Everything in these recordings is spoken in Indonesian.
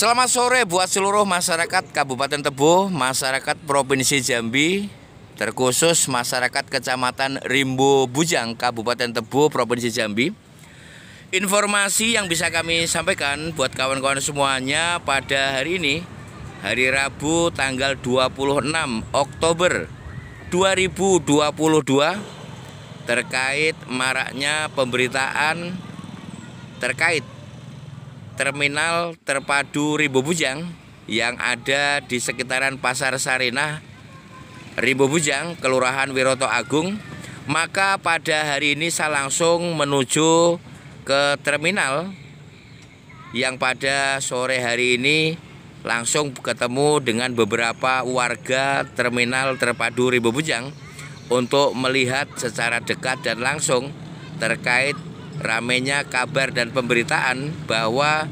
Selamat sore buat seluruh masyarakat Kabupaten Tebo, masyarakat Provinsi Jambi, terkhusus masyarakat Kecamatan Rimbo Bujang, Kabupaten Tebo, Provinsi Jambi. Informasi yang bisa kami sampaikan buat kawan-kawan semuanya pada hari ini, hari Rabu tanggal 26 Oktober 2022 terkait maraknya pemberitaan terkait terminal terpadu Ribo Bujang yang ada di sekitaran Pasar Sarinah Ribo Bujang, Kelurahan Wiroto Agung, maka pada hari ini saya langsung menuju ke terminal yang pada sore hari ini langsung ketemu dengan beberapa warga terminal terpadu Ribo Bujang untuk melihat secara dekat dan langsung terkait ramenya kabar dan pemberitaan bahwa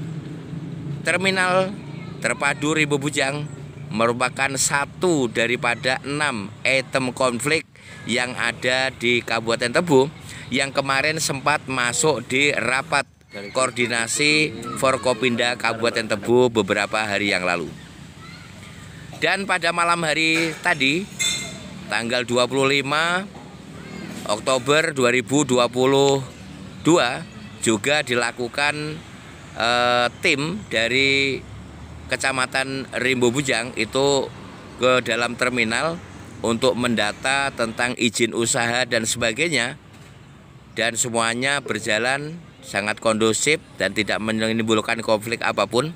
terminal terpadu Ribu Bujang merupakan satu daripada enam item konflik yang ada di Kabupaten Tebu yang kemarin sempat masuk di rapat koordinasi Forkopinda Kabupaten Tebu beberapa hari yang lalu. Dan pada malam hari tadi tanggal 25 Oktober 2020 Dua, juga dilakukan e, tim dari Kecamatan Rimbo Bujang itu ke dalam terminal untuk mendata tentang izin usaha dan sebagainya dan semuanya berjalan sangat kondusif dan tidak menimbulkan konflik apapun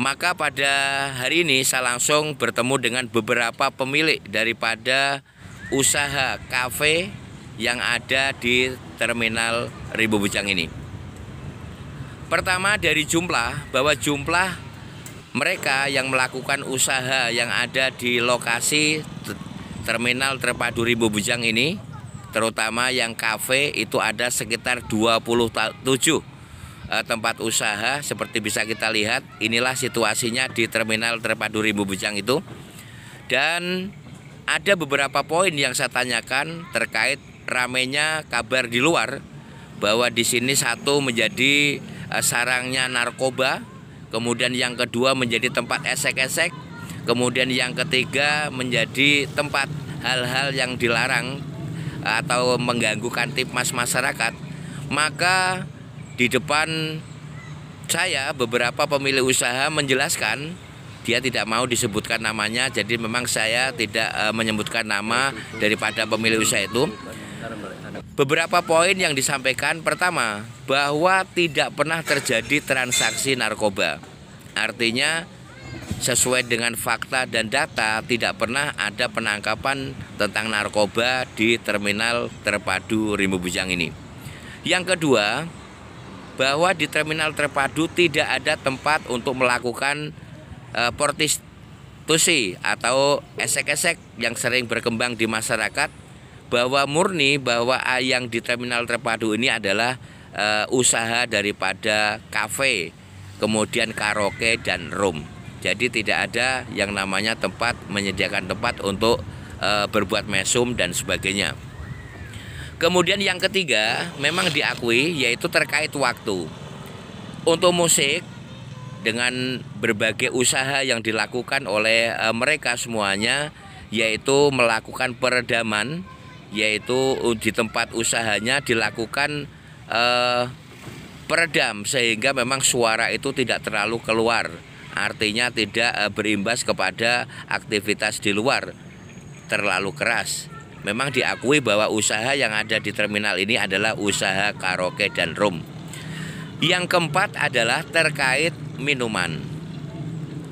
maka pada hari ini saya langsung bertemu dengan beberapa pemilik daripada usaha kafe yang ada di terminal Ribu Bujang ini. Pertama dari jumlah, bahwa jumlah mereka yang melakukan usaha yang ada di lokasi terminal terpadu Ribu Bujang ini, terutama yang kafe itu ada sekitar 27 eh, tempat usaha seperti bisa kita lihat inilah situasinya di terminal terpadu Ribu Bujang itu dan ada beberapa poin yang saya tanyakan terkait ramenya kabar di luar bahwa di sini satu menjadi eh, sarangnya narkoba, kemudian yang kedua menjadi tempat esek-esek, kemudian yang ketiga menjadi tempat hal-hal yang dilarang atau mengganggu kantip mas masyarakat, maka di depan saya beberapa pemilik usaha menjelaskan dia tidak mau disebutkan namanya jadi memang saya tidak eh, menyebutkan nama daripada pemilik usaha itu Beberapa poin yang disampaikan pertama, bahwa tidak pernah terjadi transaksi narkoba. Artinya sesuai dengan fakta dan data tidak pernah ada penangkapan tentang narkoba di terminal terpadu Rimbu Bujang ini. Yang kedua, bahwa di terminal terpadu tidak ada tempat untuk melakukan uh, eh, portis atau esek-esek yang sering berkembang di masyarakat bahwa murni bahwa yang di terminal terpadu ini adalah uh, usaha daripada kafe, kemudian karaoke dan room. Jadi tidak ada yang namanya tempat menyediakan tempat untuk uh, berbuat mesum dan sebagainya. Kemudian yang ketiga memang diakui yaitu terkait waktu. Untuk musik dengan berbagai usaha yang dilakukan oleh uh, mereka semuanya yaitu melakukan peredaman yaitu di tempat usahanya dilakukan eh, peredam sehingga memang suara itu tidak terlalu keluar artinya tidak eh, berimbas kepada aktivitas di luar terlalu keras memang diakui bahwa usaha yang ada di terminal ini adalah usaha karaoke dan room yang keempat adalah terkait minuman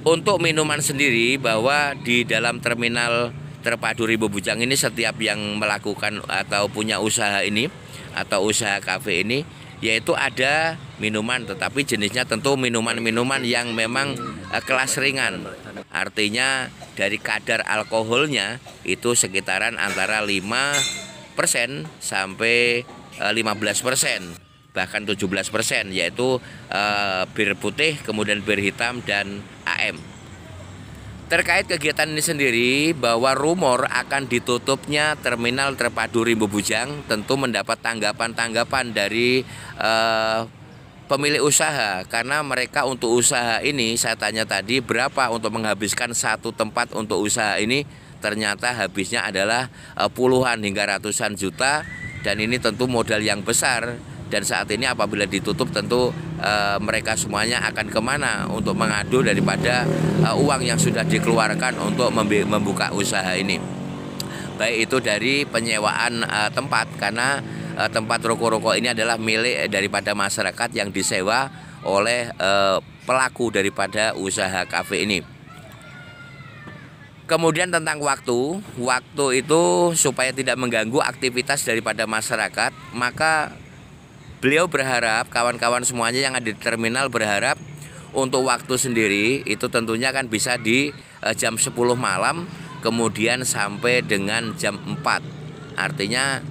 untuk minuman sendiri bahwa di dalam terminal terpadu ribu bujang ini setiap yang melakukan atau punya usaha ini atau usaha kafe ini yaitu ada minuman tetapi jenisnya tentu minuman-minuman yang memang eh, kelas ringan artinya dari kadar alkoholnya itu sekitaran antara 5% sampai eh, 15% bahkan 17% yaitu eh, bir putih, kemudian bir hitam dan AM. Terkait kegiatan ini sendiri, bahwa rumor akan ditutupnya terminal terpadu Rimbo Bujang tentu mendapat tanggapan-tanggapan dari eh, pemilik usaha karena mereka untuk usaha ini saya tanya tadi berapa untuk menghabiskan satu tempat untuk usaha ini ternyata habisnya adalah eh, puluhan hingga ratusan juta dan ini tentu modal yang besar dan saat ini apabila ditutup tentu e, mereka semuanya akan kemana untuk mengadu daripada e, uang yang sudah dikeluarkan untuk membuka usaha ini baik itu dari penyewaan e, tempat karena e, tempat rokok-rokok ini adalah milik daripada masyarakat yang disewa oleh e, pelaku daripada usaha kafe ini. Kemudian tentang waktu, waktu itu supaya tidak mengganggu aktivitas daripada masyarakat, maka Beliau berharap kawan-kawan semuanya yang ada di terminal berharap untuk waktu sendiri itu tentunya kan bisa di eh, jam 10 malam kemudian sampai dengan jam 4. Artinya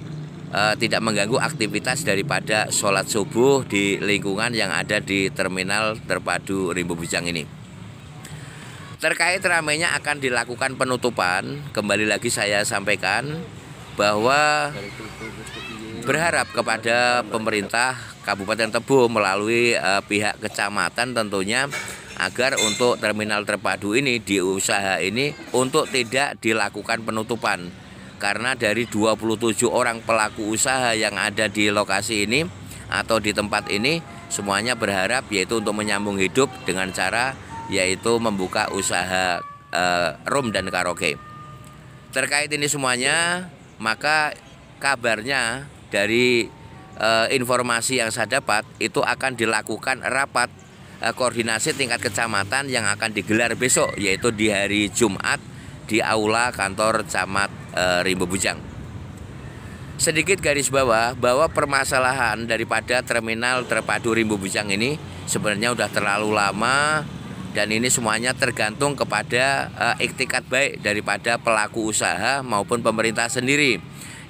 eh, tidak mengganggu aktivitas daripada sholat subuh di lingkungan yang ada di terminal terpadu Rimbo Bujang ini. Terkait ramainya akan dilakukan penutupan, kembali lagi saya sampaikan bahwa berharap kepada pemerintah Kabupaten tebu melalui uh, pihak kecamatan tentunya agar untuk terminal terpadu ini di usaha ini untuk tidak dilakukan penutupan karena dari 27 orang pelaku usaha yang ada di lokasi ini atau di tempat ini semuanya berharap yaitu untuk menyambung hidup dengan cara yaitu membuka usaha e, eh, room dan karaoke. Terkait ini semuanya maka kabarnya dari eh, informasi yang saya dapat itu akan dilakukan rapat eh, koordinasi tingkat kecamatan yang akan digelar besok yaitu di hari Jumat di aula kantor camat e, eh, Rimbo Bujang sedikit garis bawah bahwa permasalahan daripada terminal terpadu Rimbo Bujang ini sebenarnya sudah terlalu lama dan ini semuanya tergantung kepada e, iktikat baik daripada pelaku usaha maupun pemerintah sendiri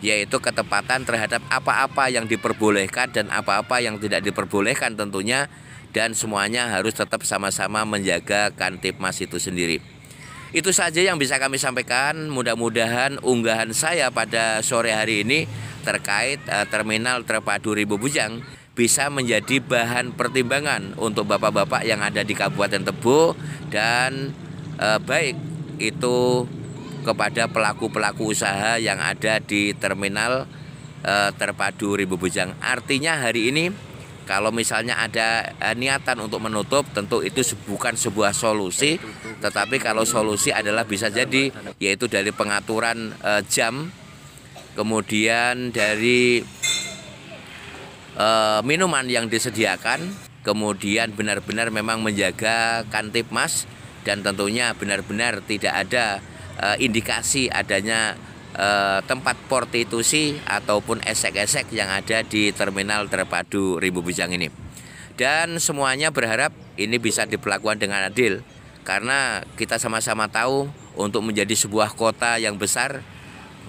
yaitu ketepatan terhadap apa-apa yang diperbolehkan dan apa-apa yang tidak diperbolehkan tentunya dan semuanya harus tetap sama-sama menjaga Kantipmas itu sendiri. Itu saja yang bisa kami sampaikan. Mudah-mudahan unggahan saya pada sore hari ini terkait uh, terminal terpadu Ribu Bujang bisa menjadi bahan pertimbangan untuk bapak-bapak yang ada di Kabupaten Tebo dan uh, baik itu kepada pelaku-pelaku usaha yang ada di terminal eh, terpadu Ribu Bujang. Artinya hari ini kalau misalnya ada eh, niatan untuk menutup tentu itu bukan sebuah solusi tetapi kalau solusi adalah bisa jadi yaitu dari pengaturan eh, jam kemudian dari eh, minuman yang disediakan kemudian benar-benar memang menjaga kantip mas dan tentunya benar-benar tidak ada uh, indikasi adanya uh, tempat prostitusi ataupun esek-esek yang ada di terminal terpadu Rimbu Bujang ini. Dan semuanya berharap ini bisa diperlakukan dengan adil karena kita sama-sama tahu untuk menjadi sebuah kota yang besar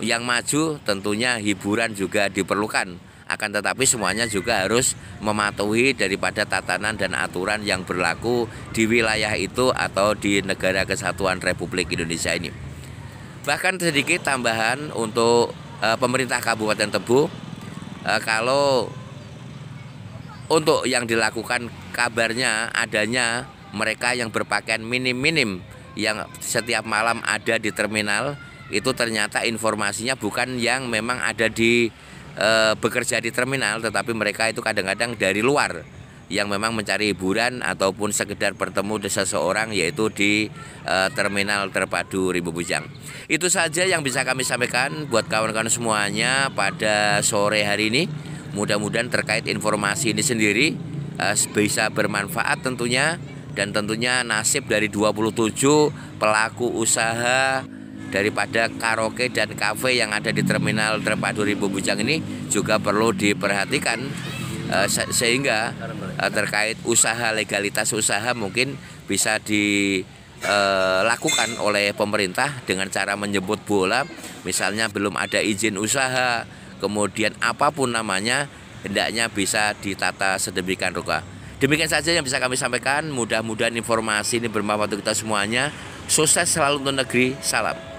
yang maju tentunya hiburan juga diperlukan akan tetapi semuanya juga harus mematuhi daripada tatanan dan aturan yang berlaku di wilayah itu atau di negara kesatuan Republik Indonesia ini. Bahkan sedikit tambahan untuk uh, pemerintah Kabupaten Tebu uh, kalau untuk yang dilakukan kabarnya adanya mereka yang berpakaian minim-minim yang setiap malam ada di terminal itu ternyata informasinya bukan yang memang ada di e, bekerja di terminal tetapi mereka itu kadang-kadang dari luar yang memang mencari hiburan ataupun sekedar bertemu dengan seseorang yaitu di e, terminal terpadu Ribu Bujang. Itu saja yang bisa kami sampaikan buat kawan-kawan semuanya pada sore hari ini. Mudah-mudahan terkait informasi ini sendiri e, bisa bermanfaat tentunya dan tentunya nasib dari 27 pelaku usaha daripada karaoke dan kafe yang ada di terminal terpadu Ribu Bujang ini juga perlu diperhatikan Eh, se sehingga uh, terkait usaha legalitas usaha mungkin bisa dilakukan eh, uh, oleh pemerintah dengan cara menyebut bola misalnya belum ada izin usaha kemudian apapun namanya hendaknya bisa ditata sedemikian rupa demikian saja yang bisa kami sampaikan mudah-mudahan informasi ini bermanfaat untuk kita semuanya sukses selalu untuk negeri salam